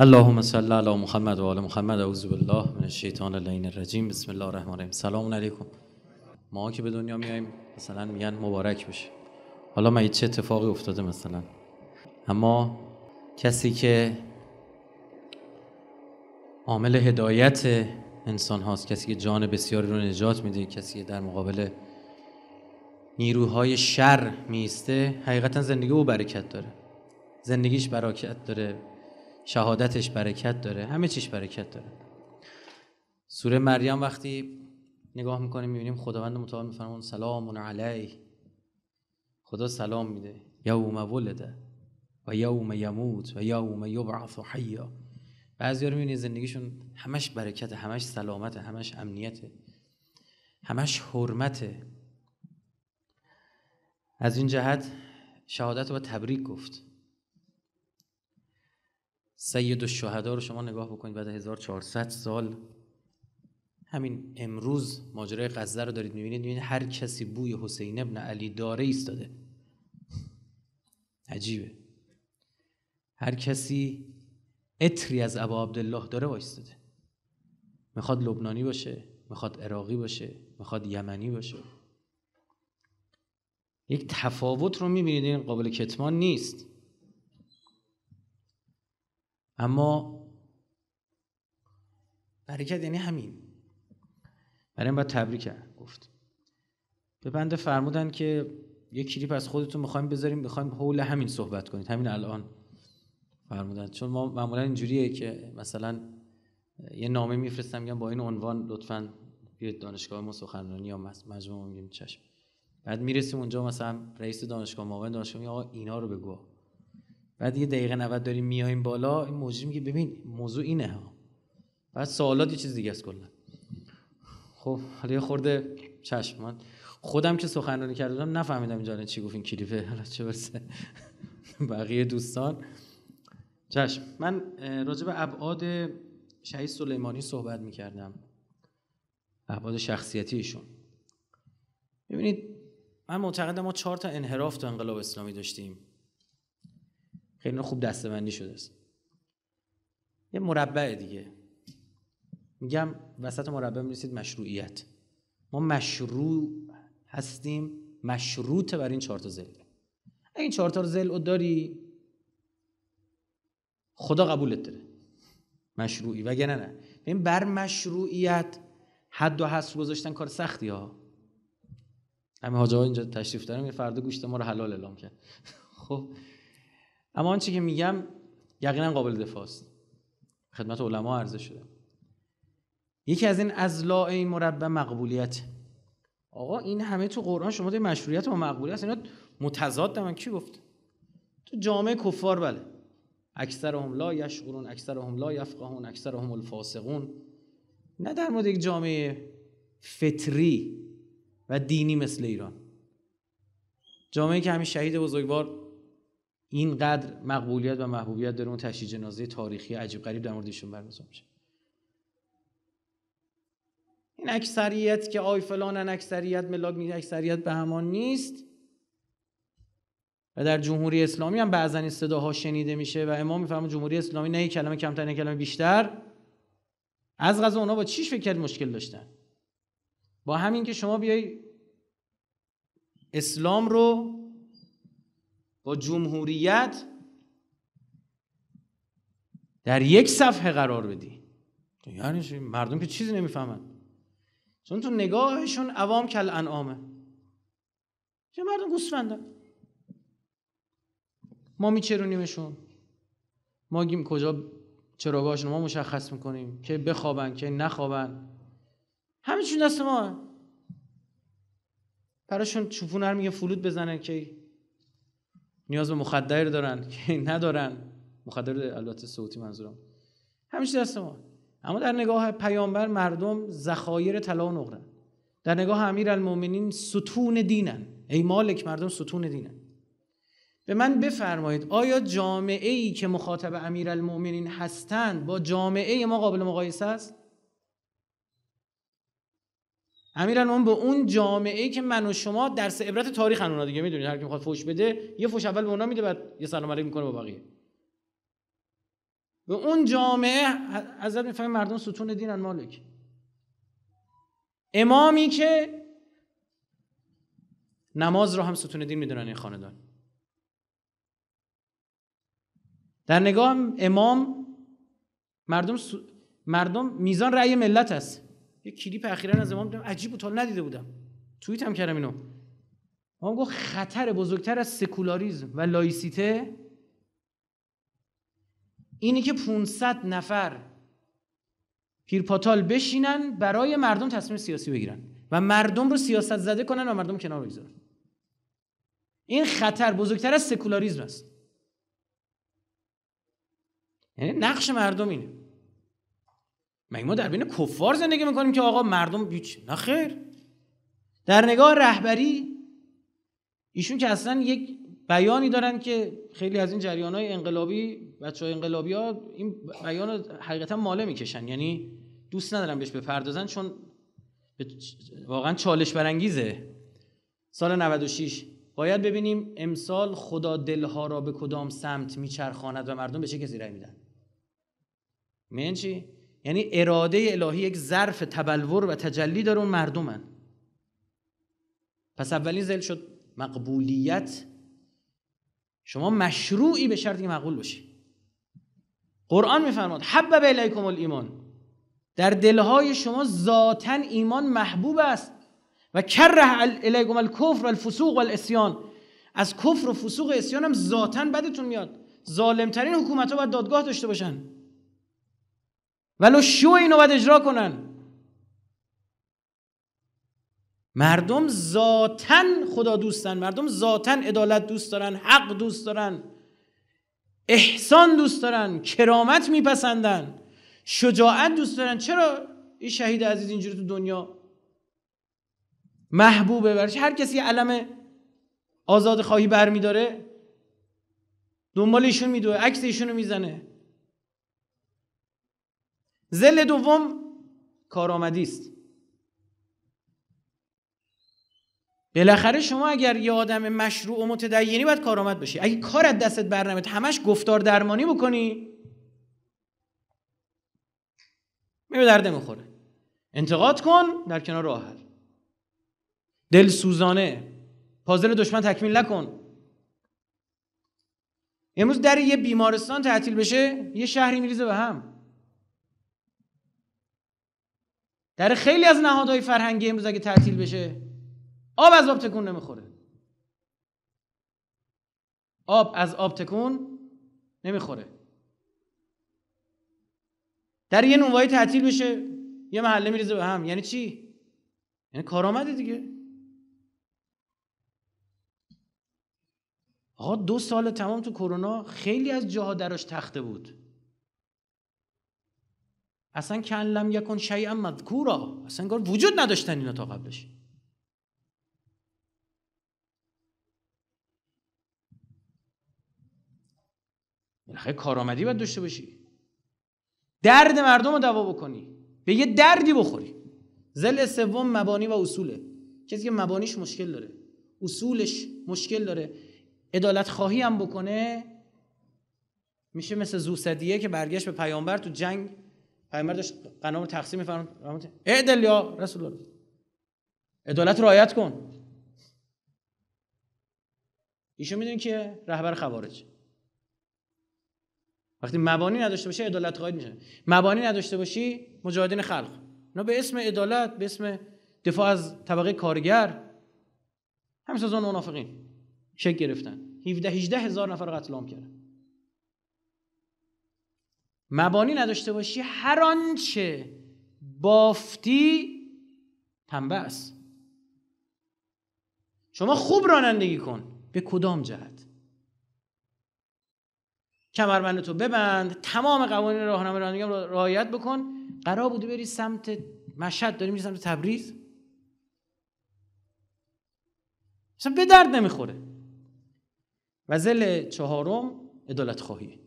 اللهم صل علی محمد و آل محمد اعوذ بالله من الشیطان اللعین الرجیم بسم الله الرحمن الرحیم سلام علیکم ما که به دنیا میایم مثلا میگن مبارک بشه حالا ما چه اتفاقی افتاده مثلا اما کسی که عامل هدایت انسان هاست کسی که جان بسیاری رو نجات میده کسی که در مقابل نیروهای شر میسته حقیقتا زندگی او برکت داره زندگیش برکت داره شهادتش برکت داره همه چیش برکت داره سوره مریم وقتی نگاه میکنیم میبینیم خداوند متعال میفرمون سلام علیه خدا سلام میده یوم ولده و یوم یموت و یوم یبعث حیا بعضی رو میبینید زندگیشون همش برکت همش سلامت همش امنیت همش حرمته از این جهت شهادت رو تبریک گفت سید الشهدا رو شما نگاه بکنید بعد 1400 سال همین امروز ماجرای غزه رو دارید میبینید میبینید هر کسی بوی حسین ابن علی داره ایستاده عجیبه هر کسی اتری از ابا عبدالله داره وایستاده میخواد لبنانی باشه میخواد عراقی باشه میخواد یمنی باشه یک تفاوت رو میبینید این قابل کتمان نیست اما برکت یعنی همین برای با باید تبریک گفت به بنده فرمودن که یه کلیپ از خودتون میخوایم بذاریم میخوایم حول همین صحبت کنید همین الان فرمودن چون ما معمولا اینجوریه که مثلا یه نامه میفرستم میگم با این عنوان لطفا بیاید دانشگاه ما سخنرانی یا مجموعه میگیم چشم بعد میرسیم اونجا مثلا رئیس دانشگاه معاون دانشگاه میگه آقا اینا رو بگو بعد دیگه دقیقه 90 داریم میایم بالا این موجی میگه ببین موضوع اینه ها بعد سوالات یه چیز دیگه است کلا خب حالا یه خورده چشم من خودم که سخنرانی کردم نفهمیدم اینجا چی گفت این حالا چه برسه بقیه دوستان چشم من راجع به ابعاد شهید سلیمانی صحبت میکردم ابعاد ایشون ببینید من معتقدم ما چهار تا انحراف تو انقلاب اسلامی داشتیم خیلی خوب دستبندی شده است یه مربع دیگه میگم وسط مربع میرسید مشروعیت ما مشروع هستیم مشروط بر این چهار تا زل این چهار تا زل داری خدا قبولت داره مشروعی و نه این بر مشروعیت حد و حصر گذاشتن کار سختی ها همه حاجه اینجا تشریف دارم یه فردا گوشت ما رو حلال اعلام کرد خب اما آنچه که میگم یقینا قابل دفاع است خدمت علما عرضه شده یکی از این این مربع مقبولیت آقا این همه تو قرآن شما تو مشروعیت و مقبولیت اینا متضاد من کی گفت تو جامعه کفار بله اکثرهم لا اکثر اکثرهم لا یفقهون اکثرهم الفاسقون نه در مورد یک جامعه فطری و دینی مثل ایران جامعه که همین شهید بزرگوار اینقدر مقبولیت و محبوبیت داره اون تشییع جنازه تاریخی عجیب غریب در موردشون برگزار میشه این اکثریت که آی ان اکثریت ملاک اکثریت به همان نیست و در جمهوری اسلامی هم بعضا این صداها شنیده میشه و امام میفرما جمهوری اسلامی نه کلمه کمتر نه کلمه بیشتر از غذا اونا با چیش فکر مشکل داشتن با همین که شما بیای اسلام رو با جمهوریت در یک صفحه قرار بدی یعنی مردم که چیزی نمیفهمن چون تو نگاهشون عوام کل انعامه چه مردم گوسفندن ما میچرونیمشون ما گیم کجا چراگاهشون ما مشخص میکنیم که بخوابن که نخوابن همه دست ما براشون چوپون هر میگه فلوت بزنن که نیاز به مخدر دارن که ندارن مخدر البته صوتی منظورم همیشه دست ما اما در نگاه پیامبر مردم ذخایر طلا و نقره در نگاه امیرالمومنین ستون دینن ای مالک مردم ستون دینن به من بفرمایید آیا جامعه ای که مخاطب امیرالمومنین هستند با جامعه ما قابل مقایسه است امیران اون به اون جامعه ای که من و شما درس عبرت تاریخ اونا دیگه میدونید هر کی میخواد فوش بده یه فوش اول به اونا میده بعد یه سلام علیک میکنه با بقیه به اون جامعه حضرت میفهمه مردم ستون دینن مالک امامی که نماز رو هم ستون دین میدونن این خاندان در نگاه امام مردم, مردم میزان رأی ملت است یه کلیپ اخیرا از امام دیدم عجیب بود تا ندیده بودم توییت هم کردم اینو امام گفت خطر بزرگتر از سکولاریزم و لایسیته اینی که 500 نفر پیرپاتال بشینن برای مردم تصمیم سیاسی بگیرن و مردم رو سیاست زده کنن و مردم کنار بگذارن این خطر بزرگتر از سکولاریزم است یعنی نقش مردم اینه مگه ما در بین کفار زندگی میکنیم که آقا مردم بیچ نخیر در نگاه رهبری ایشون که اصلا یک بیانی دارن که خیلی از این جریان های انقلابی بچه های انقلابی ها این بیان رو حقیقتا ماله میکشن یعنی دوست ندارم بهش بپردازن چون واقعا چالش برانگیزه سال 96 باید ببینیم امسال خدا دلها را به کدام سمت میچرخاند و مردم به چه کسی رای میدن من چی یعنی اراده الهی یک ظرف تبلور و تجلی داره اون مردمن پس اولین زل شد مقبولیت شما مشروعی به شرطی که مقبول باشی قرآن میفرماد حبب الیکم الایمان در دلهای شما ذاتا ایمان محبوب است و کره الیکم الکفر و الفسوق و از کفر و فسوق و اسیان هم ذاتا بدتون میاد ظالمترین حکومت ها باید دادگاه داشته باشن ولو شو اینو باید اجرا کنن مردم ذاتا خدا دوستن مردم ذاتا عدالت دوست دارن حق دوست دارن احسان دوست دارن کرامت میپسندن شجاعت دوست دارن چرا این شهید عزیز اینجوری تو دنیا محبوبه برش هر کسی علم آزاد خواهی برمیداره دنبال ایشون میدوه عکس ایشونو میزنه زل دوم کارآمدی است بالاخره شما اگر یه آدم مشروع و متدینی باید کارآمد بشی اگه کارت دستت بر همش گفتار درمانی بکنی میو درد میخوره انتقاد کن در کنار راه حل دل سوزانه پازل دشمن تکمیل نکن امروز در یه بیمارستان تعطیل بشه یه شهری میریزه به هم در خیلی از نهادهای فرهنگی امروز اگه تعطیل بشه آب از آب تکون نمیخوره آب از آب تکون نمیخوره در یه نونوایی تعطیل بشه یه محله میریزه به هم یعنی چی یعنی کار آمده دیگه آقا دو سال تمام تو کرونا خیلی از جاها دراش تخته بود اصلا کلم یکن شیئا مذکورا اصلا انگار وجود نداشتن اینا تا قبلش بالاخره کارآمدی باید داشته باشی درد مردم رو دوا بکنی به یه دردی بخوری زل سوم مبانی و اصوله کسی که مبانیش مشکل داره اصولش مشکل داره عدالت خواهی هم بکنه میشه مثل زوسدیه که برگشت به پیامبر تو جنگ پیامبر داشت قنام تقسیم می‌فرمود اعدل یا رسول الله عدالت رعایت کن ایشون میدونی که رهبر خوارج وقتی مبانی نداشته باشه عدالت قائل میشه مبانی نداشته باشی مجاهدین خلق نه به اسم عدالت به اسم دفاع از طبقه کارگر اون منافقین شک گرفتن 17 18 هزار نفر قتل عام کردن مبانی نداشته باشی هر آنچه بافتی تنبه است شما خوب رانندگی کن به کدام جهت کمربند تو ببند تمام قوانین راهنمای رانندگی را رعایت بکن قرار بودی بری سمت مشهد داری میری سمت تبریز اصلا به درد نمیخوره و زل چهارم عدالت خواهی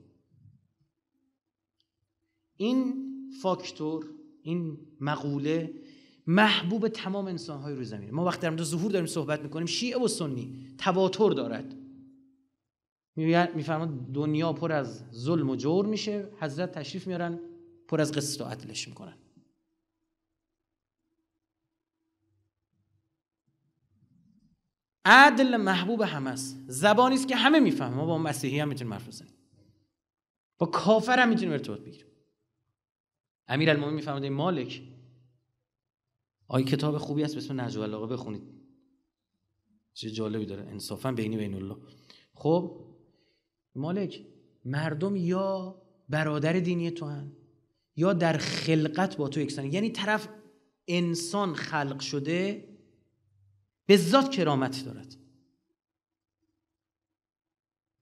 این فاکتور این مقوله محبوب تمام های روی زمین ما وقت در ظهور داریم صحبت میکنیم شیعه و سنی تواتر دارد میفرماد دنیا پر از ظلم و جور میشه حضرت تشریف میارن پر از قسط و عدلش میکنن عدل محبوب همه است زبانی است که همه میفهمه ما با مسیحی هم میتونیم حرف بزنیم با کافر هم میتونیم ارتباط بگیریم امیر امیرالمومنین میفهمید مالک آی کتاب خوبی است به اسم الله بخونید چه جالبی داره انصافا بینی بین الله خب مالک مردم یا برادر دینی تو هن یا در خلقت با تو یکسان یعنی طرف انسان خلق شده به ذات کرامت دارد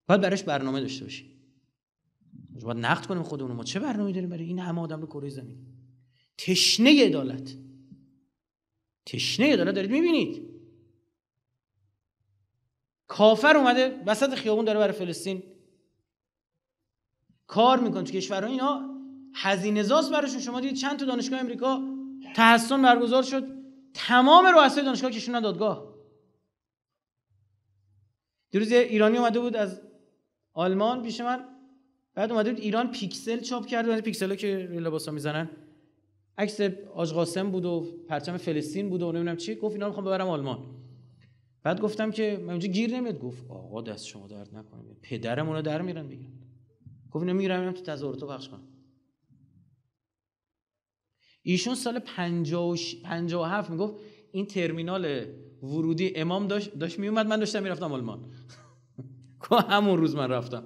باید برش برنامه داشته باشی باید نقد کنیم خودمون ما چه برنامه داریم برای این همه آدم به کره زمین تشنه عدالت تشنه عدالت دارید میبینید کافر اومده وسط خیابون داره برای فلسطین کار میکنه تو کشورها اینا هزینه زاس براشون شما دیدید چند تا دانشگاه امریکا تحسن برگزار شد تمام رؤسای دانشگاه کشون دادگاه دیروز ایرانی اومده بود از آلمان پیش من بعد اومده ایران پیکسل چاپ کرد از یعنی پیکسلا که روی لباسا میزنن عکس آج قاسم بود و پرچم فلسطین بود و نمیدونم چی گفت اینا رو میخوام ببرم آلمان بعد گفتم که من اونجا گیر نمیاد گفت آقا دست شما درد نکنه پدرمون رو در میرن میگن گفت اینا میرم تو تظاهراتو بخش کنم ایشون سال 57 میگفت این ترمینال ورودی امام داشت داشت میومد من داشتم میرفتم آلمان همون روز من رفتم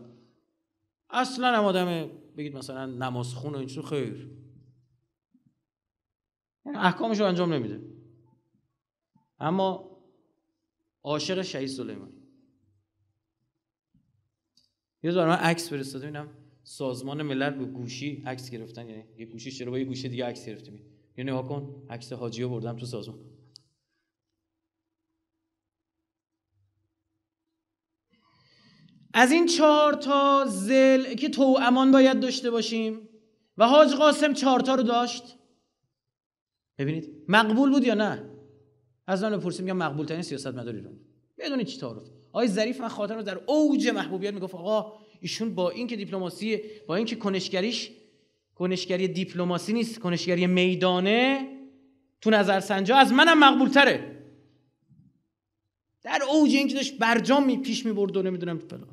اصلا هم آدم بگید مثلا نمازخون و این خیر یعنی احکامش رو انجام نمیده اما عاشق شهید سلیمانی یه من عکس فرستاده ببینم سازمان ملل به گوشی عکس گرفتن یعنی یه گوشی چرا با یه گوشی دیگه عکس گرفتیم یعنی نگاه کن عکس حاجی رو بردم تو سازمان از این چهار تا زل که تو امان باید داشته باشیم و حاج قاسم چهار تا رو داشت ببینید مقبول بود یا نه از آن پرسیم میگم مقبول ترین سیاست مدار ایران بدونید چی تعارف آقای ظریف من خاطر رو در اوج محبوبیت میگفت آقا ایشون با این که دیپلماسی با این که کنشگریش کنشگری دیپلماسی نیست کنشگری میدانه تو نظر سنجا از منم مقبول تره در اوج اینکه داشت برجام می پیش میبرد و نمیدونم فلان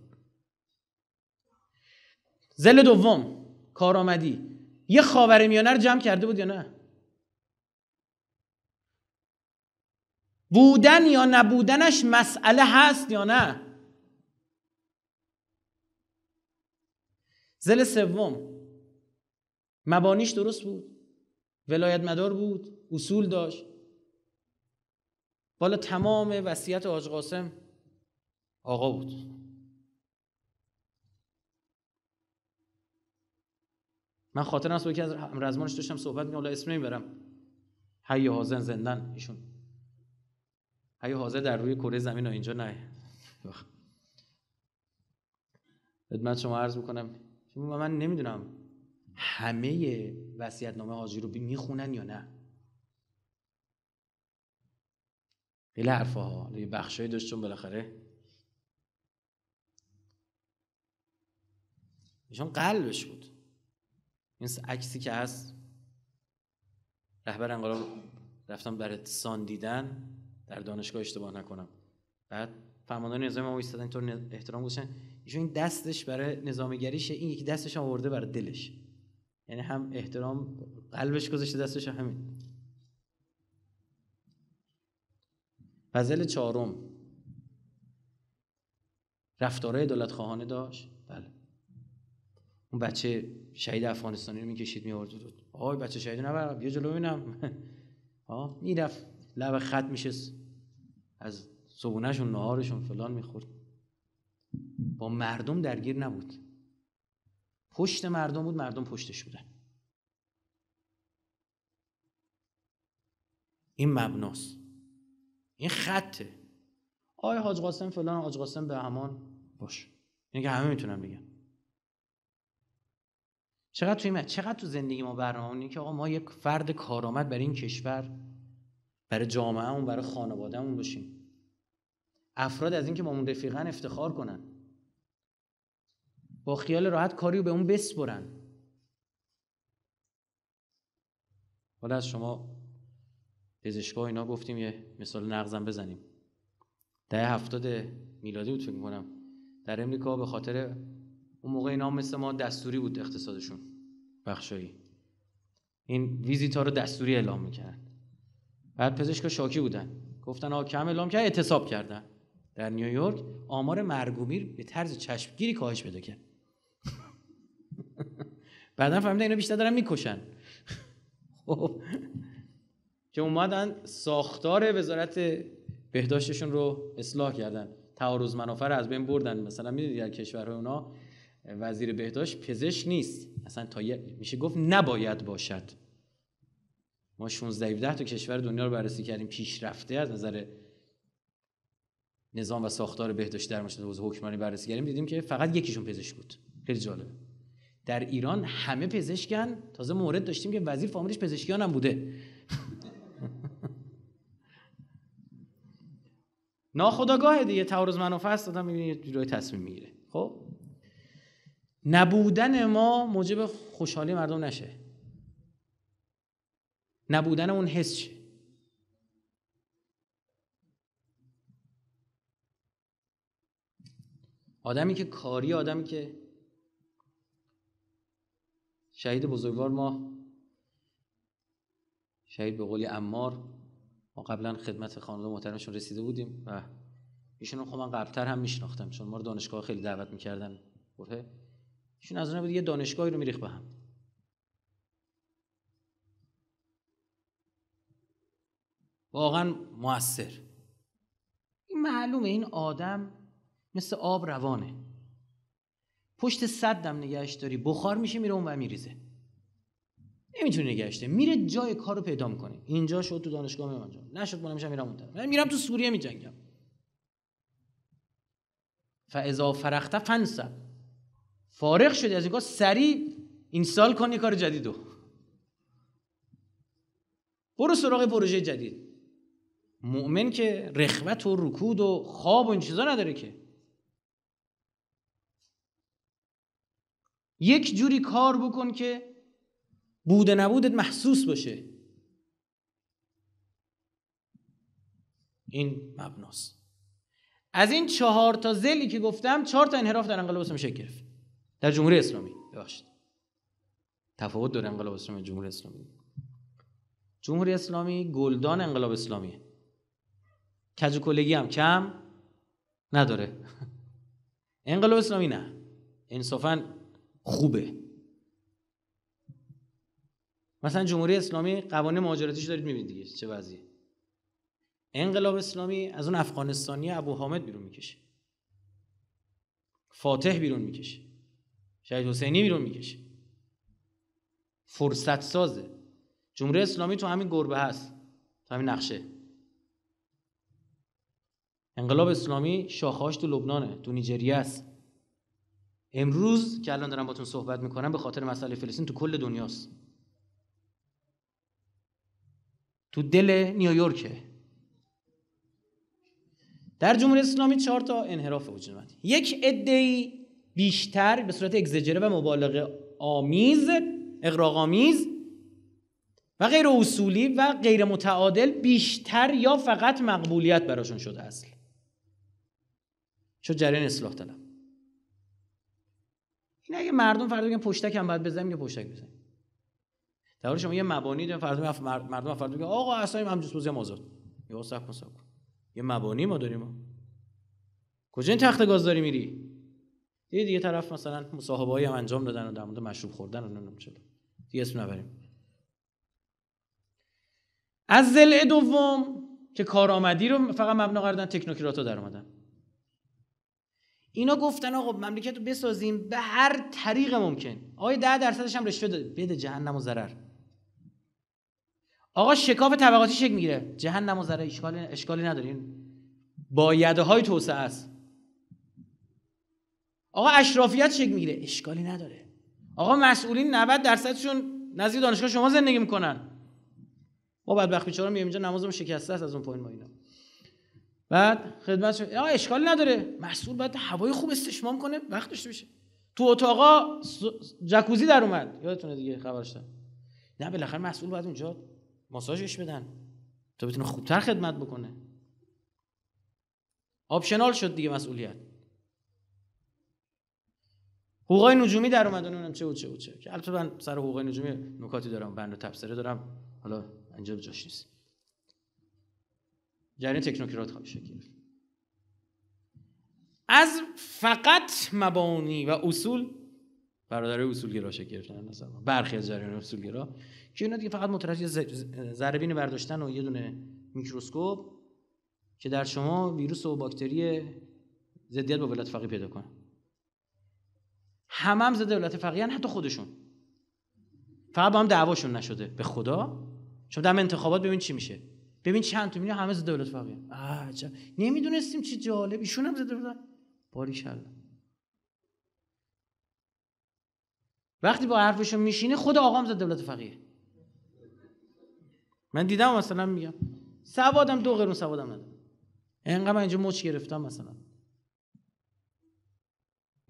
زل دوم کارآمدی یه خاور میانه رو جمع کرده بود یا نه بودن یا نبودنش مسئله هست یا نه زل سوم مبانیش درست بود ولایت مدار بود اصول داشت بالا تمام وصیت حاج قاسم آقا بود من خاطر هست با یکی از رزمانش داشتم صحبت می‌کردم اسم نمیبرم حی حاضر زندن ایشون حی حاضر در روی کره زمین و اینجا نه خدمت شما عرض میکنم من نمیدونم همه وصیت نامه حاجی رو میخونن یا نه خیلی حرفا ها یه بالاخره ایشون قلبش بود این عکسی که هست رهبر انقلاب رفتم برای ساندیدن در دانشگاه اشتباه نکنم بعد فرماندهان نظام ما ایستادن اینطور احترام گذاشتن ایشون این دستش برای نظامیگریش این یکی دستش آورده برای دلش یعنی هم احترام قلبش گذاشته دستش همین فضل چهارم رفتارهای دولت خواهانه داشت اون بچه شهید افغانستانی رو میکشید بود آیا بچه شهید نبر بیا جلو ببینم ها میرفت لب خط میشست از صبونهشون نهارشون فلان میخورد با مردم درگیر نبود پشت مردم بود مردم پشتش بودن این مبناست این خطه آی حاج قاسم فلان حاج قاسم به همان باش اینکه همه میتونم بگم چقدر توی من چقدر تو زندگی ما برنامه که آقا ما یک فرد کارآمد برای این کشور برای جامعهمون برای خانوادهمون باشیم افراد از اینکه با اون رفیقن افتخار کنن با خیال راحت کاری رو به اون بسپرن حالا از شما پزشکا اینا گفتیم یه مثال نقضم بزنیم ده هفتاد میلادی بود فکر کنم در امریکا به خاطر اون موقع اینا مثل ما دستوری بود اقتصادشون بخشایی این ویزیتا رو دستوری اعلام میکردن بعد پزشک شاکی بودن گفتن آقا کم اعلام کرد اعتصاب کردن در نیویورک آمار مرگومیر به طرز چشمگیری کاهش پیدا کرد بعدا فهمیدن اینا بیشتر دارن میکشن خب. که اومدن ساختار وزارت بهداشتشون رو اصلاح کردن تعارض منافع رو از بین بردن مثلا میدونید در کشورهای اونا وزیر بهداشت پزشک نیست اصلا تا میشه گفت نباید باشد ما 16 17 تا کشور دنیا رو بررسی کردیم پیشرفته از نظر نظام و ساختار بهداشت در مشهد حوزه بررسی کردیم دیدیم که فقط یکیشون پزشک بود خیلی جالب. در ایران همه پزشکن تازه مورد داشتیم که وزیر فامیلش پزشکیان هم بوده ناخداگاه دیگه تعارض منافع است آدم یه تصمیم میگیره خب نبودن ما موجب خوشحالی مردم نشه نبودن اون حس چه؟ آدمی که کاری آدمی که شهید بزرگوار ما شهید به قولی امار ما قبلا خدمت خانواده محترمشون رسیده بودیم و ایشون خب من قبلتر هم میشناختم چون ما رو دانشگاه خیلی دعوت میکردن بره ایشون از اون بود یه دانشگاهی رو میریخ به هم واقعا موثر این معلومه این آدم مثل آب روانه پشت صدم نگهش داری بخار میشه میره اون و میریزه نمیتونه نگهشته میره جای کار رو پیدا میکنه اینجا شد تو دانشگاه میرم نشد من میشم میرم اون طرف میرم تو سوریه میجنگم ازا فرخته فنسب فارغ شدی از این کار سریع اینستال کنی کار جدیدو برو سراغ پروژه جدید مؤمن که رخوت و رکود و خواب و این چیزا نداره که یک جوری کار بکن که بوده نبودت محسوس باشه این مبناست از این چهار تا زلی که گفتم چهار تا انحراف در انقلاب اسلامی شکل گرفت در جمهوری اسلامی ببخشید تفاوت داره انقلاب اسلامی جمهوری اسلامی جمهوری اسلامی گلدان انقلاب اسلامیه کج کلگی هم کم نداره انقلاب اسلامی نه انصافا خوبه مثلا جمهوری اسلامی قوانین مهاجرتیش دارید میبینید دیگه چه وضعیه انقلاب اسلامی از اون افغانستانی ابو حامد بیرون میکشه فاتح بیرون میکشه شهید حسینی بیرون میکشه فرصت سازه جمهوری اسلامی تو همین گربه هست تو همین نقشه انقلاب اسلامی شاخهاش تو لبنانه تو نیجریه است امروز که الان دارم باتون صحبت میکنم به خاطر مسئله فلسطین تو کل دنیاست تو دل نیویورکه در جمهوری اسلامی چهار تا انحراف وجود یک ای بیشتر به صورت اگزجره و مبالغه آمیز اقراق آمیز و غیر اصولی و غیر متعادل بیشتر یا فقط مقبولیت براشون شده اصل چون جریان اصلاح طلب این اگه مردم فردا بگن پشتک هم باید بزنیم یا پشتک بزنیم در شما یه مبانی داریم فردا مردم فردا بگن آقا اصلا هم جسوزی هم آزاد یه مبانی ما داریم ما. کجا این تخت گاز داری میری یه دیگه طرف مثلا مصاحبه هم انجام دادن و در مورد مشروب خوردن و نمیدونم چه دیگه اسم نبریم از زل دوم که کارآمدی رو فقط مبنا کردن دادن رو در اومدن اینا گفتن آقا مملکت رو بسازیم به هر طریق ممکن آقای ده درصدش هم رشوه داده بده جهنم و ضرر آقا شکاف طبقاتی شکل میگیره جهنم و ضرر اشکالی اشکالی نداره های توسعه است آقا اشرافیت شکل میگیره اشکالی نداره آقا مسئولین 90 درصدشون نزدیک دانشگاه شما زندگی میکنن ما بدبخت بیچاره میایم اینجا نمازمون شکسته است از اون پایین ما اینا بعد خدمت آقا اشکالی نداره مسئول باید هوای خوب استشمام کنه وقت داشته بشه تو اتاقا جکوزی در اومد یادتونه دیگه خبرش نه بالاخره مسئول بعد اونجا ماساژش بدن تا بتونه خوبتر خدمت بکنه آپشنال شد دیگه مسئولیت حقوقای نجومی در اومدن اونم چه و چه و چه که البته من سر حقوقای نجومی نکاتی دارم بند و تبصره دارم حالا اینجا جاش نیست جریان تکنوکرات خواهی شکل از فقط مبانی و اصول برادر اصولگرا شکل گرفتن نظر برخی از جریان اصولگرا که اینا دیگه فقط مترجم ذره برداشتن و یه دونه میکروسکوپ که در شما ویروس و باکتری زدیت با ولاد فقیه پیدا کنه همه هم زده دولت فقیه حتی خودشون فقط با هم دعواشون نشده به خدا شما دم انتخابات ببین چی میشه ببین چند تا میلیون همه زده دولت فقیه عجب نمیدونستیم چی جالب ایشون هم زده دولت باریشالله وقتی با حرفشون میشینه خود آقام زد دولت فقیه من دیدم مثلا میگم سوادم دو قرون سوادم ندارم اینقدر من اینجا مچ گرفتم مثلا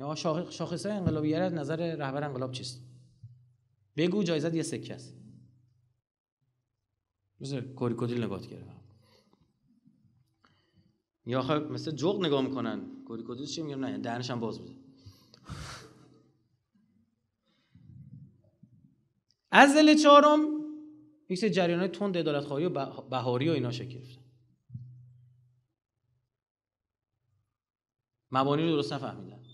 یا شاخص انقلابی از نظر رهبر انقلاب چیست بگو جایزت یه سکه است مثل کوریکودیل نگاهت کردم یا خب مثل جغ نگاه میکنن کوریکودیل چی میگم نه دهنش هم باز بوده از دل چهارم یک جریان های تند ادالت خواهی و بهاری و اینا شکل مبانی رو درست نفهمیدن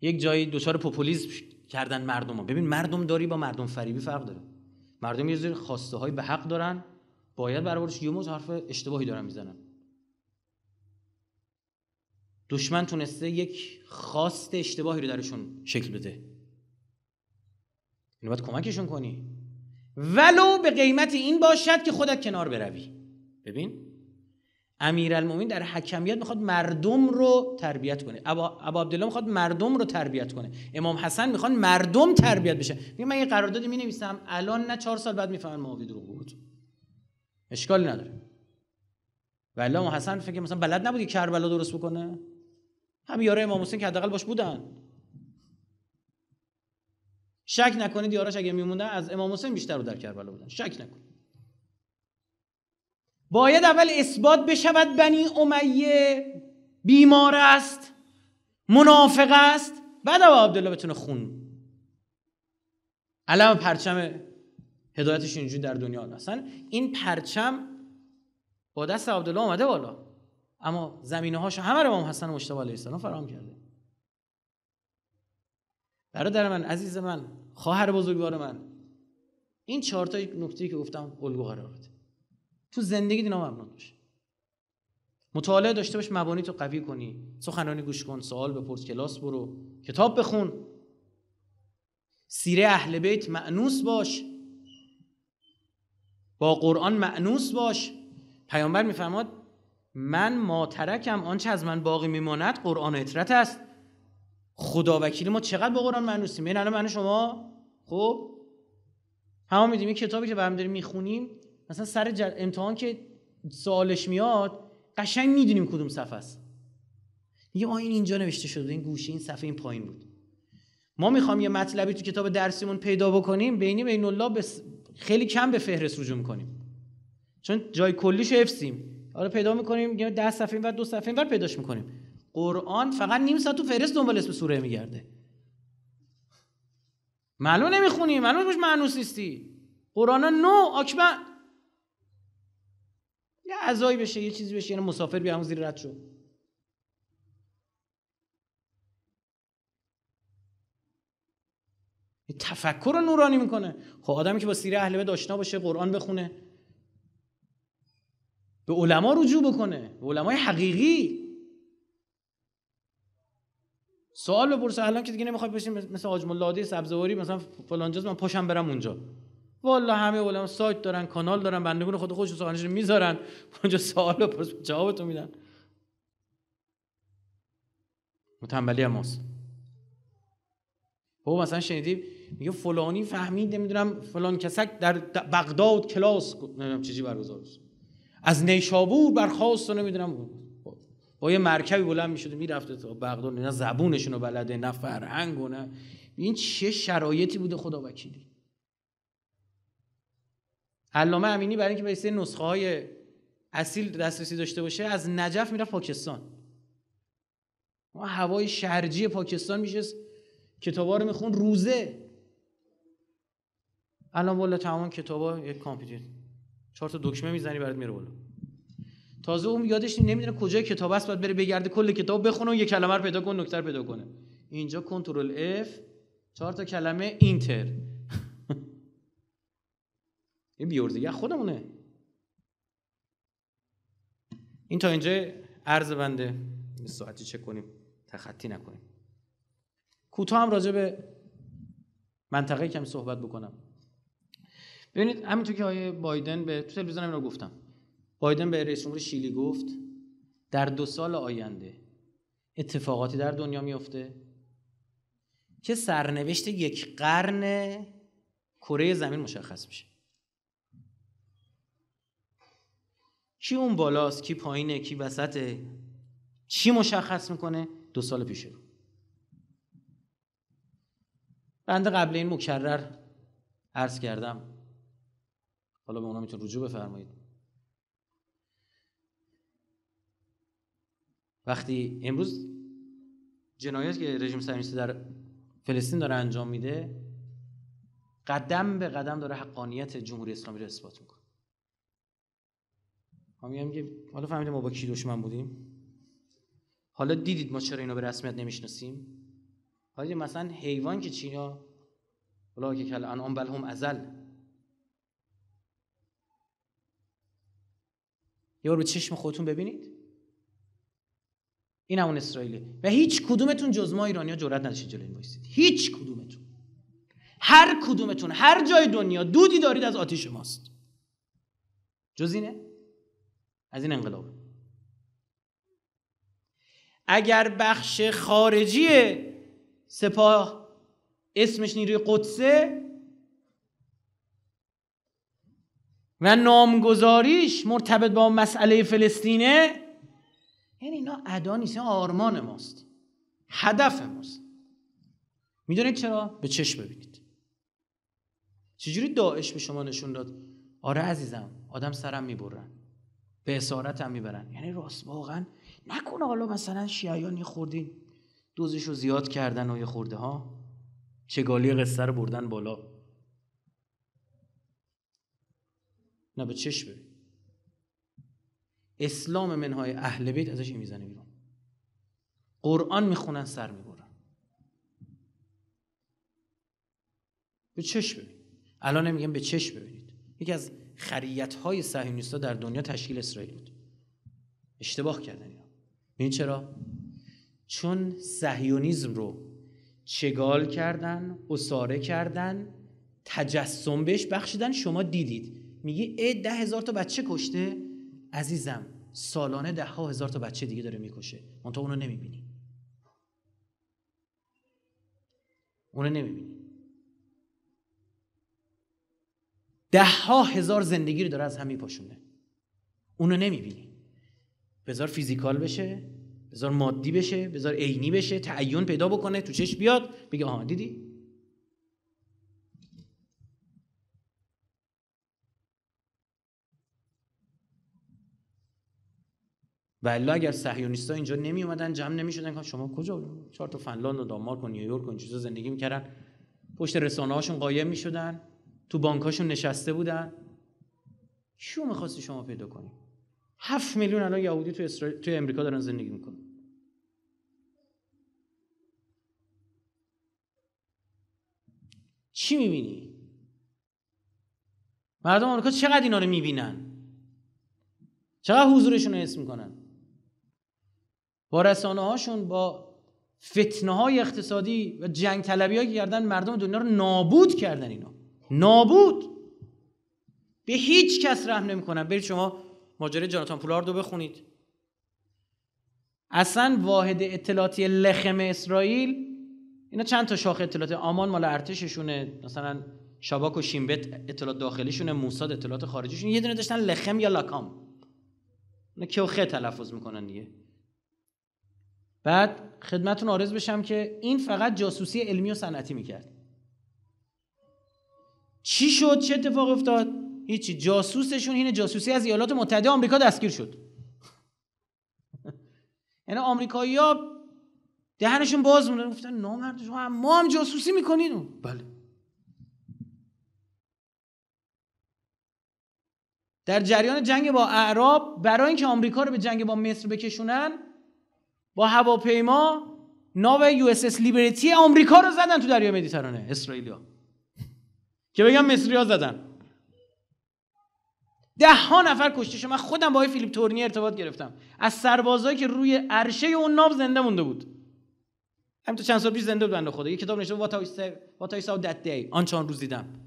یک جایی دچار پوپولیسم کردن مردم ها. ببین مردم داری با مردم فریبی فرق داره مردم یه زیر خواسته های به حق دارن باید برابرش یه حرف اشتباهی دارن میزنن دشمن تونسته یک خواست اشتباهی رو درشون شکل بده اینو باید کمکشون کنی ولو به قیمت این باشد که خودت کنار بروی ببین امیرالمومنین در حکمیت میخواد مردم رو تربیت کنه ابا عبدالله میخواد مردم رو تربیت کنه امام حسن میخواد مردم تربیت بشه میگه من یه قراردادی می نویسم الان نه چهار سال بعد میفهمن معاویه دروغ بود اشکالی نداره ولی امام حسن فکر مثلا بلد نبودی که کربلا درست بکنه هم یاره امام حسین که حداقل باش بودن شک نکنید یاراش اگه میموندن از امام حسین بیشتر رو در کربلا بودن شک نکنید باید اول اثبات بشود بنی امیه بیمار است منافق است بعد ابا عبدالله بتونه خون علم پرچم هدایتش اینجوری در دنیا اصلا این پرچم با دست عبدالله آمده بالا اما زمینه هاش همه رو امام حسن مشتبه علیه السلام فرام کرده برادر من عزیز من خواهر بزرگوار من این چهار تا نکته که گفتم الگو قرار تو زندگی دینا ممنون باشه مطالعه داشته باش مبانی تو قوی کنی سخنانی گوش کن سوال بپرس کلاس برو کتاب بخون سیره اهل بیت معنوس باش با قرآن معنوس باش پیامبر میفرماد من ماترکم آنچه از من باقی میماند قرآن اطرت است خدا وکیل ما چقدر با قرآن معنوسیم این یعنی الان من شما خب همه میدیم کتابی که برم میخونیم مثلا سر جل... امتحان که سوالش میاد قشنگ میدونیم کدوم صفحه است میگه آ این اینجا نوشته شده این گوشه این صفحه این پایین بود ما میخوام یه مطلبی تو کتاب درسیمون پیدا بکنیم بینیم این الله بس... خیلی کم به فهرست رجوع میکنیم چون جای کلیش افسیم حالا پیدا میکنیم یه 10 صفحه و دو صفحه اینور پیداش میکنیم قرآن فقط نیم ساعت تو فهرست دنبال اسم سوره میگرده معلوم نمیخونیم، معلوم معنوس نیستی قرآن نو اکبر عزایی بشه یه چیزی بشه یعنی مسافر بیا زیر رد شد تفکر رو نورانی میکنه خب آدمی که با سیره اهل بیت آشنا باشه قرآن بخونه به علما رجوع بکنه به علمای حقیقی سوال بپرسه الان که دیگه نمیخوای بشین مثل حاج سبزواری مثلا جز من پاشم برم اونجا والا همه علما سایت دارن کانال دارن بندگون خود خودشون سوالش میذارن اونجا سوال بپرس جوابتون میدن تنبلی هم هست بابا مثلا شنیدی میگه فلانی فهمید نمیدونم فلان کسک در بغداد کلاس نمیدونم چیزی برگزار از نیشابور برخواست و نمیدونم با یه مرکبی بلند میشد میرفته تا بغداد نه زبونشون رو بلده نه فرهنگ نه این چه شرایطی بوده خدا وکیلی علامه امینی برای اینکه به سری نسخه های اصیل دسترسی داشته باشه از نجف میره پاکستان ما هوای شرجی پاکستان میشه کتابا رو میخون روزه الان بالا تمام کتابا یک کامپیوتر چهار تا دکمه میزنی برات میره بالا تازه اون یادش نمیدونه کجای کتاب است باید بره بگرده کل کتاب بخونه و یه کلمه رو پیدا کنه نکتر پیدا کنه اینجا کنترل F چهار تا کلمه اینتر این یا خودمونه این تا اینجا عرض بنده ساعتی چک کنیم تخطی نکنیم کوتاه هم راجع به منطقه کمی صحبت بکنم ببینید همینطور که آیه بایدن به تو تلویزیون هم گفتم بایدن به رئیس جمهور شیلی گفت در دو سال آینده اتفاقاتی در دنیا میفته که سرنوشت یک قرن کره زمین مشخص میشه کی اون بالاست کی پایینه کی وسطه چی مشخص میکنه دو سال پیش رو بنده قبل این مکرر عرض کردم حالا به اونا میتون رجوع بفرمایید وقتی امروز جنایت که رژیم سرمیسته در فلسطین داره انجام میده قدم به قدم داره حقانیت جمهوری اسلامی رو اثبات میکنه ما که حالا فهمیدیم ما با کی دشمن بودیم حالا دیدید ما چرا اینو به رسمیت نمیشناسیم حالا مثلا حیوان که چینا حالا که کل انعام هم ازل یه بار به چشم خودتون ببینید این همون اسرائیله و هیچ کدومتون جز ما ایرانیا جرئت نداشتید جلوی این بایستید هیچ کدومتون هر کدومتون هر جای دنیا دودی دارید از آتیش ماست جز اینه از این انقلاب اگر بخش خارجی سپاه اسمش نیروی قدسه و نامگذاریش مرتبط با مسئله فلسطینه یعنی اینا ادا نیست آرمان ماست هدف ماست میدونید چرا؟ به چشم ببینید چجوری داعش به شما نشون داد آره عزیزم آدم سرم میبرن به اسارت هم میبرن یعنی راست واقعا نکنه حالا مثلا شیعیان یه خوردین دوزش رو زیاد کردن و یه خورده ها چگالی قصه رو بردن بالا نه به چشم اسلام منهای اهل بیت ازش میزنه بیرون قرآن میخونن سر میبرن به چشم الان نمیگم به چشم ببینید یکی از خریت های ها در دنیا تشکیل اسرائیل بود اشتباه کردن اینا این چرا چون سهیونیزم رو چگال کردن اساره کردن تجسم بهش بخشیدن شما دیدید میگی ای ده هزار تا بچه کشته عزیزم سالانه ده ها هزار تا بچه دیگه داره میکشه تو اونو نمیبینی اونو نمیبینی ده ها هزار زندگی رو داره از هم میپاشونه اونو نمیبینی بذار فیزیکال بشه بذار مادی بشه بذار عینی بشه تعین پیدا بکنه تو چش بیاد بگه آها دیدی و اگر صهیونیستا اینجا نمی اومدن جمع نمی شدن شما کجا چهار تا فنلاند و دانمارک و نیویورک و این چیزا زندگی میکردن پشت رسانه هاشون قایم می شدن تو بانکاشون نشسته بودن شو میخواستی شما پیدا کنی هفت میلیون الان یهودی تو, اسرائیل، تو امریکا دارن زندگی میکنن چی میبینی؟ مردم آمریکا چقدر اینا رو میبینن؟ چقدر حضورشون رو حس میکنن؟ با رسانه هاشون با فتنه های اقتصادی و جنگ طلبی که کردن مردم دنیا رو نابود کردن اینا نابود به هیچ کس رحم نمیکنن برید شما ماجرای جاناتان پولارد رو بخونید اصلا واحد اطلاعاتی لخم اسرائیل اینا چند تا شاخه اطلاعات آمان مال ارتششونه مثلا شباک و شیمبت اطلاعات داخلیشونه موساد اطلاعات خارجیشون یه دونه داشتن لخم یا لاکام اینا که خه تلفظ میکنن دیگه بعد خدمتون آرز بشم که این فقط جاسوسی علمی و صنعتی میکرد چی شد چه اتفاق افتاد هیچی جاسوسشون این جاسوسی از ایالات متحده آمریکا دستگیر شد یعنی آمریکایی‌ها دهنشون باز مونده گفتن نامرد شما هم ما هم جاسوسی میکنین بله در جریان جنگ با اعراب برای اینکه آمریکا رو به جنگ با مصر بکشونن با هواپیما ناو یو اس اس لیبرتی آمریکا رو زدن تو دریای مدیترانه اسرائیلیا که بگم مصری ها زدن ده ها نفر کشته شد من خودم با آقای فیلیپ تورنی ارتباط گرفتم از سربازایی که روی عرشه اون ناو زنده مونده بود همینطور چند سال پیش زنده بود بنده خدا یه کتاب نوشته وات I دی آن چون روز دیدم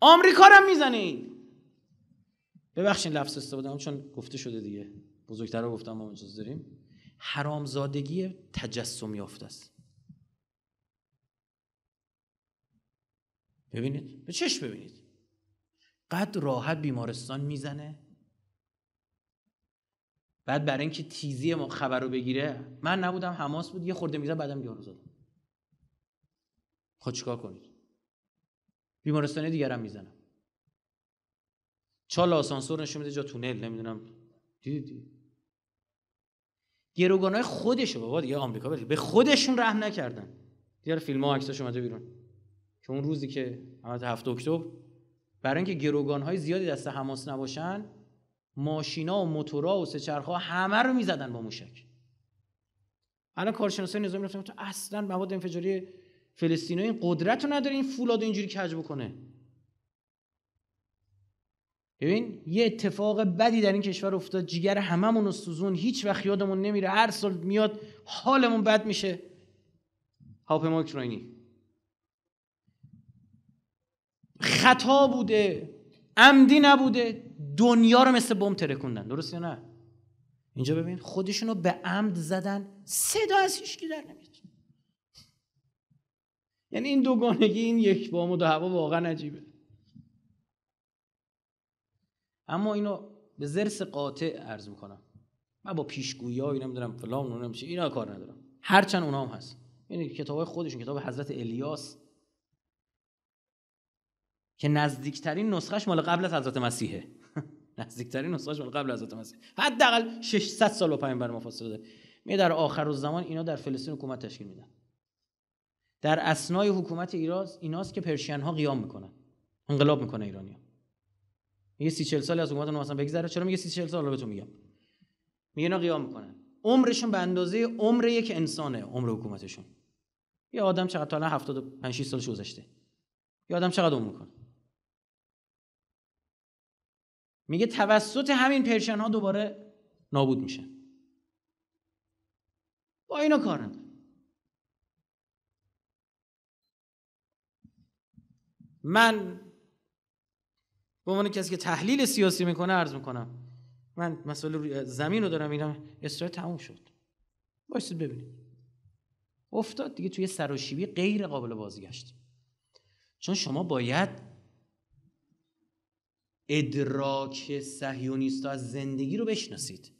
آمریکا رو میزنین ببخشید لفظ استفاده چون گفته شده دیگه بزرگتر رو گفتم ما داریم حرامزادگی تجسم یافته است ببینید به چش ببینید قد راحت بیمارستان میزنه بعد برای اینکه تیزی ما خبر رو بگیره من نبودم حماس بود یه خورده میزه بعدم یارو زدم خب چیکار کنید بیمارستان دیگرم میزنم چال آسانسور نشون میده جا تونل نمیدونم دیدید دی. گروگانای خودشو بابا دیگه آمریکا به خودشون رحم نکردن دیار فیلم ها عکساش اومده بیرون چون اون روزی که عملیات 7 اکتبر برای اینکه گروگان های زیادی دست حماس نباشن ماشینا و موتورا و سه‌چرخ‌ها همه رو میزدن با موشک الان کارشناسای نظامی رفتن تو اصلا مواد انفجاری فلسطینی این قدرت رو نداره این فولاد اینجوری کج بکنه ببین یه اتفاق بدی در این کشور افتاد جگر هممون رو سوزون هیچ وقت یادمون نمیره هر سال میاد حالمون بد میشه هاپ خطا بوده عمدی نبوده دنیا رو مثل بم ترکوندن درست یا نه اینجا ببین خودشون رو به عمد زدن صدا از هیچکی در نمیاد یعنی این دوگانگی این یک بام و دو هوا واقعا عجیبه اما اینو به زرس قاطع عرض میکنم من با پیشگویی ها نمیدونم فلان نمیشه اینا کار ندارم هرچند اونام هم هست این یعنی کتاب های خودشون کتاب حضرت الیاس که نزدیکترین نسخهش مال قبل از حضرت مسیحه نزدیکترین نسخهش مال قبل از حضرت مسیح حداقل 600 سال با پیامبر ما فاصله داره می در آخر زمان اینا در فلسطین حکومت تشکیل میدن در اسنای حکومت ایران ایناست که پرشین ها قیام میکنن انقلاب میکنه ایرانیا میگه 30 40 سال از حکومت اون اصلا بگذره چرا میگه 30 40 سال بهتون میگم میگه اینا قیام میکنن عمرشون به اندازه عمر یک انسانه عمر حکومتشون یه آدم چقدر تا الان 75 6 سالش گذشته یه آدم چقدر عمر میکنه میگه توسط همین پرشن ها دوباره نابود میشه با اینا کار من به عنوان کسی که تحلیل سیاسی میکنه عرض میکنم من مسئله زمین رو دارم میم اسرائیل تموم شد باشید ببینید افتاد دیگه توی سراشیبی غیر قابل بازگشت چون شما باید ادراک سهیونیست از زندگی رو بشناسید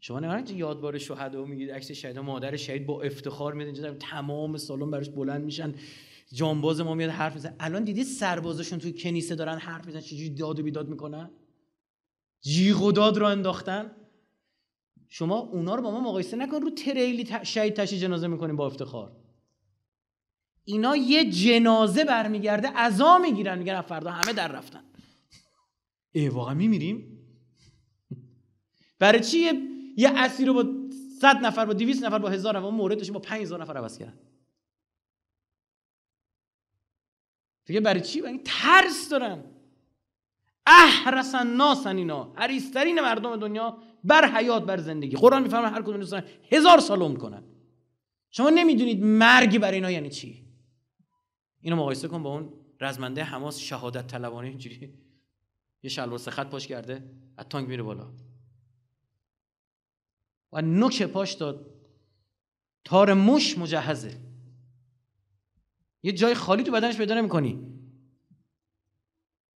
شما که یادبار شهدا میگید عکس شهدا مادر شهید با افتخار میاد اینجا تمام سالن براش بلند میشن جانباز ما میاد حرف میزنه الان دیدی سربازاشون توی کنیسه دارن حرف میزنن چجوری داد و بیداد میکنن جیغ و داد رو انداختن شما اونا رو با ما مقایسه نکن رو تریلی شهید تشی جنازه میکنیم با افتخار اینا یه جنازه برمیگرده عزا میگیرن میگن فردا همه در رفتن ای واقعا میمیریم برای چی یه اسیر رو با 100 نفر با 200 نفر با 1000 نفر مورد داشتیم با 5000 نفر عوض کردن دیگه برای چی برای ترس دارن احرس الناس اینا حریسترین مردم دنیا بر حیات بر زندگی قرآن میفرما هر کدوم دوستان هزار سال عمر کنن شما نمیدونید مرگ برای اینا یعنی چی اینو مقایسه کن با اون رزمنده حماس شهادت طلبانه اینجوری یه شلوار سخت پاش کرده از تانک میره بالا و نوک پاش داد تار مش مجهزه یه جای خالی تو بدنش پیدا نمیکنی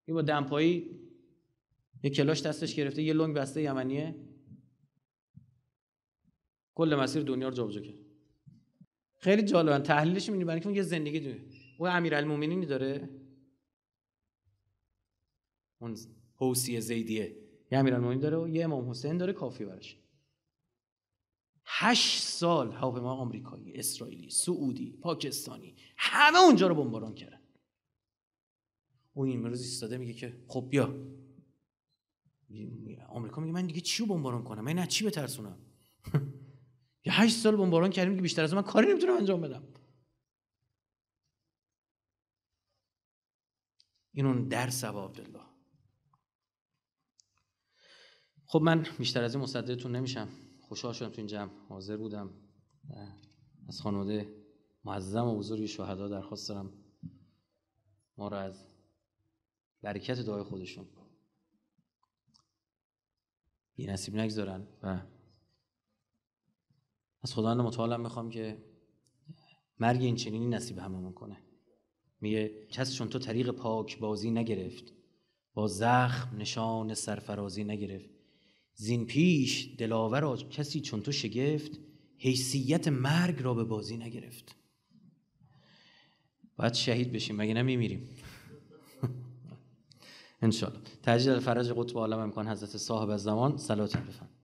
این با دمپایی یه کلاش دستش گرفته یه لنگ بسته یمنیه کل مسیر دنیا رو جابجا کرد خیلی جالبن تحلیلش می‌بینی برای اینکه یه زندگی دونه او امیرالمومنینی داره اون حوسی زیدیه یه امیرالمومنین داره و یه امام حسین داره کافی برش هشت سال ما آمریکایی اسرائیلی سعودی پاکستانی همه اونجا رو بمباران کردن او این امروز ایستاده میگه که خب بیا آمریکا میگه من دیگه چی بمباران کنم من از چی بترسونم یه هشت سال بمباران کردیم که بیشتر از من کاری نمیتونم انجام بدم این اون درس عبدالله خب من بیشتر از این مصدرتون نمیشم خوشحال شدم تو این جمع حاضر بودم از خانواده معظم و بزرگ شهدا درخواست دارم ما را از برکت دعای خودشون بی نصیب نگذارن و از خداوند متعالم میخوام که مرگ این چنینی نصیب هممون کنه میگه کس چون تو طریق پاک بازی نگرفت با زخم نشان سرفرازی نگرفت زین پیش دلاور کسی چون تو شگفت حیثیت مرگ را به بازی نگرفت باید شهید بشیم مگه نمیمیریم انشالله تحجیل فرج قطب عالم امکان حضرت صاحب زمان صلوات بفرمایید